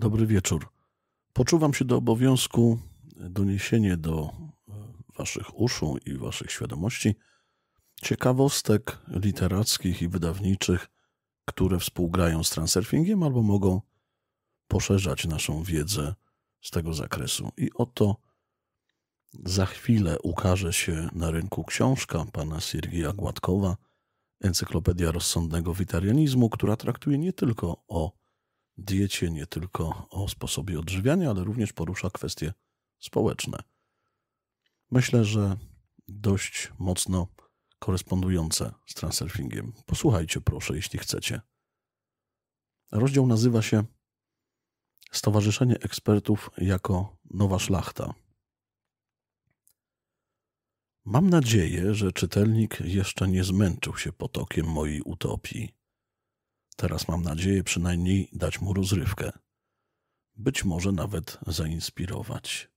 Dobry wieczór. Poczuwam się do obowiązku e, doniesienie do e, Waszych uszu i Waszych świadomości ciekawostek literackich i wydawniczych, które współgrają z transurfingiem albo mogą poszerzać naszą wiedzę z tego zakresu. I oto za chwilę ukaże się na rynku książka pana Siergieja Gładkowa, Encyklopedia Rozsądnego Witarianizmu, która traktuje nie tylko o diecie, nie tylko o sposobie odżywiania, ale również porusza kwestie społeczne. Myślę, że dość mocno korespondujące z transurfingiem. Posłuchajcie proszę, jeśli chcecie. Rozdział nazywa się Stowarzyszenie Ekspertów jako Nowa Szlachta. Mam nadzieję, że czytelnik jeszcze nie zmęczył się potokiem mojej utopii. Teraz mam nadzieję przynajmniej dać mu rozrywkę. Być może nawet zainspirować.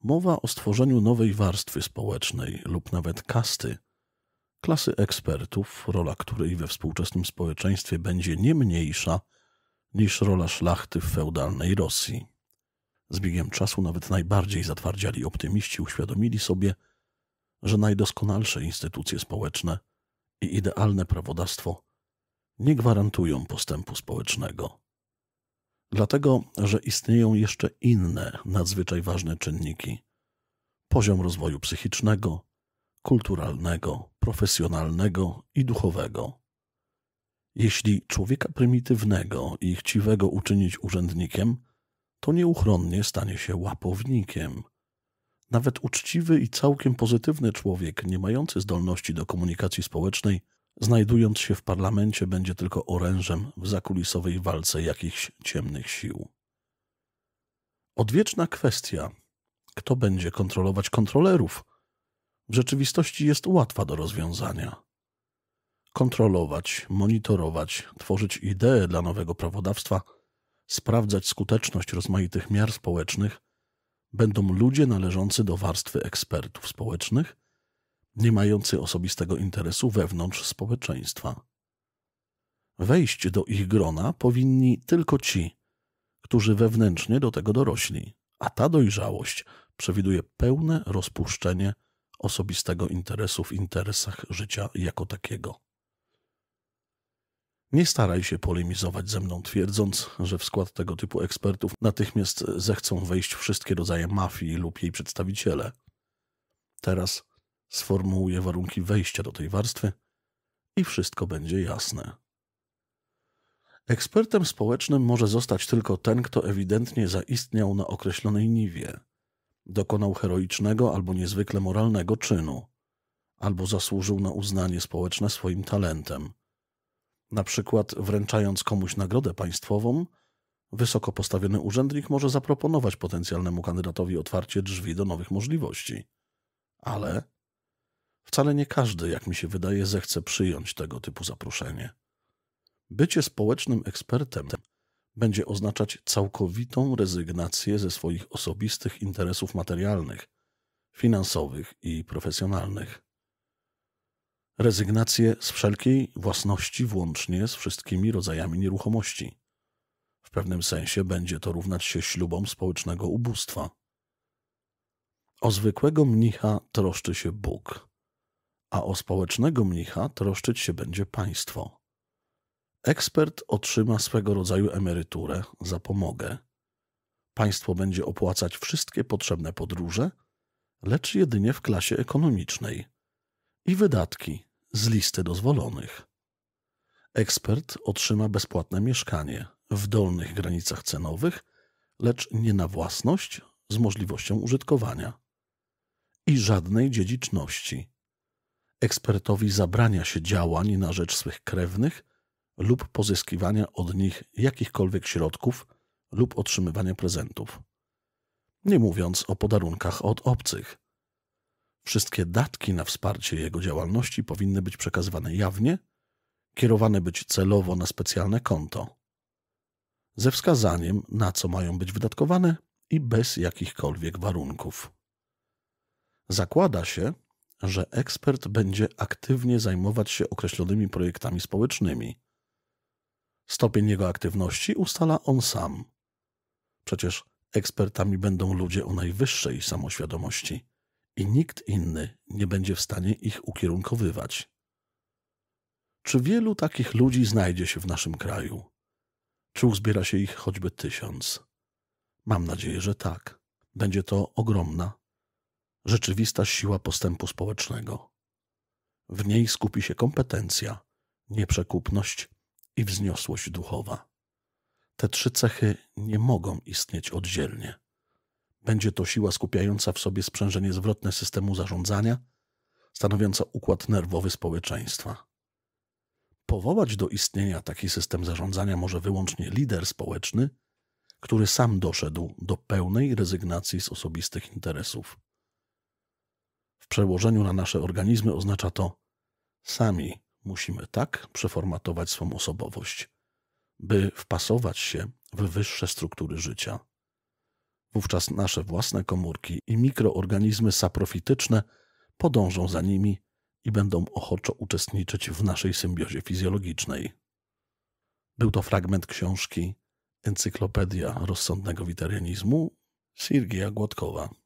Mowa o stworzeniu nowej warstwy społecznej lub nawet kasty, klasy ekspertów, rola której we współczesnym społeczeństwie będzie nie mniejsza niż rola szlachty w feudalnej Rosji. Z biegiem czasu nawet najbardziej zatwardziali optymiści uświadomili sobie, że najdoskonalsze instytucje społeczne i idealne prawodawstwo nie gwarantują postępu społecznego. Dlatego, że istnieją jeszcze inne nadzwyczaj ważne czynniki: poziom rozwoju psychicznego, kulturalnego, profesjonalnego i duchowego. Jeśli człowieka prymitywnego i chciwego uczynić urzędnikiem, to nieuchronnie stanie się łapownikiem. Nawet uczciwy i całkiem pozytywny człowiek, nie mający zdolności do komunikacji społecznej, znajdując się w parlamencie, będzie tylko orężem w zakulisowej walce jakichś ciemnych sił. Odwieczna kwestia, kto będzie kontrolować kontrolerów, w rzeczywistości jest łatwa do rozwiązania. Kontrolować, monitorować, tworzyć idee dla nowego prawodawstwa, sprawdzać skuteczność rozmaitych miar społecznych będą ludzie należący do warstwy ekspertów społecznych, nie mający osobistego interesu wewnątrz społeczeństwa. Wejść do ich grona powinni tylko ci, którzy wewnętrznie do tego dorośli, a ta dojrzałość przewiduje pełne rozpuszczenie osobistego interesu w interesach życia jako takiego. Nie staraj się polemizować ze mną, twierdząc, że w skład tego typu ekspertów natychmiast zechcą wejść wszystkie rodzaje mafii lub jej przedstawiciele. Teraz sformułuje warunki wejścia do tej warstwy i wszystko będzie jasne. Ekspertem społecznym może zostać tylko ten, kto ewidentnie zaistniał na określonej niwie, dokonał heroicznego albo niezwykle moralnego czynu, albo zasłużył na uznanie społeczne swoim talentem, na przykład wręczając komuś nagrodę państwową, wysoko postawiony urzędnik może zaproponować potencjalnemu kandydatowi otwarcie drzwi do nowych możliwości, ale Wcale nie każdy, jak mi się wydaje, zechce przyjąć tego typu zaproszenie. Bycie społecznym ekspertem będzie oznaczać całkowitą rezygnację ze swoich osobistych interesów materialnych, finansowych i profesjonalnych. Rezygnację z wszelkiej własności, włącznie z wszystkimi rodzajami nieruchomości. W pewnym sensie będzie to równać się ślubom społecznego ubóstwa. O zwykłego mnicha troszczy się Bóg a o społecznego mnicha troszczyć się będzie państwo. Ekspert otrzyma swego rodzaju emeryturę za pomogę. Państwo będzie opłacać wszystkie potrzebne podróże, lecz jedynie w klasie ekonomicznej i wydatki z listy dozwolonych. Ekspert otrzyma bezpłatne mieszkanie w dolnych granicach cenowych, lecz nie na własność z możliwością użytkowania i żadnej dziedziczności ekspertowi zabrania się działań na rzecz swych krewnych lub pozyskiwania od nich jakichkolwiek środków lub otrzymywania prezentów. Nie mówiąc o podarunkach od obcych. Wszystkie datki na wsparcie jego działalności powinny być przekazywane jawnie, kierowane być celowo na specjalne konto, ze wskazaniem, na co mają być wydatkowane i bez jakichkolwiek warunków. Zakłada się, że ekspert będzie aktywnie zajmować się określonymi projektami społecznymi. Stopień jego aktywności ustala on sam. Przecież ekspertami będą ludzie o najwyższej samoświadomości i nikt inny nie będzie w stanie ich ukierunkowywać. Czy wielu takich ludzi znajdzie się w naszym kraju? Czy uzbiera się ich choćby tysiąc? Mam nadzieję, że tak. Będzie to ogromna rzeczywista siła postępu społecznego. W niej skupi się kompetencja, nieprzekupność i wzniosłość duchowa. Te trzy cechy nie mogą istnieć oddzielnie. Będzie to siła skupiająca w sobie sprzężenie zwrotne systemu zarządzania, stanowiąca układ nerwowy społeczeństwa. Powołać do istnienia taki system zarządzania może wyłącznie lider społeczny, który sam doszedł do pełnej rezygnacji z osobistych interesów przełożeniu na nasze organizmy oznacza to, sami musimy tak przeformatować swą osobowość, by wpasować się w wyższe struktury życia. Wówczas nasze własne komórki i mikroorganizmy saprofityczne podążą za nimi i będą ochoczo uczestniczyć w naszej symbiozie fizjologicznej. Był to fragment książki Encyklopedia rozsądnego witarianizmu Sirgia Gładkowa.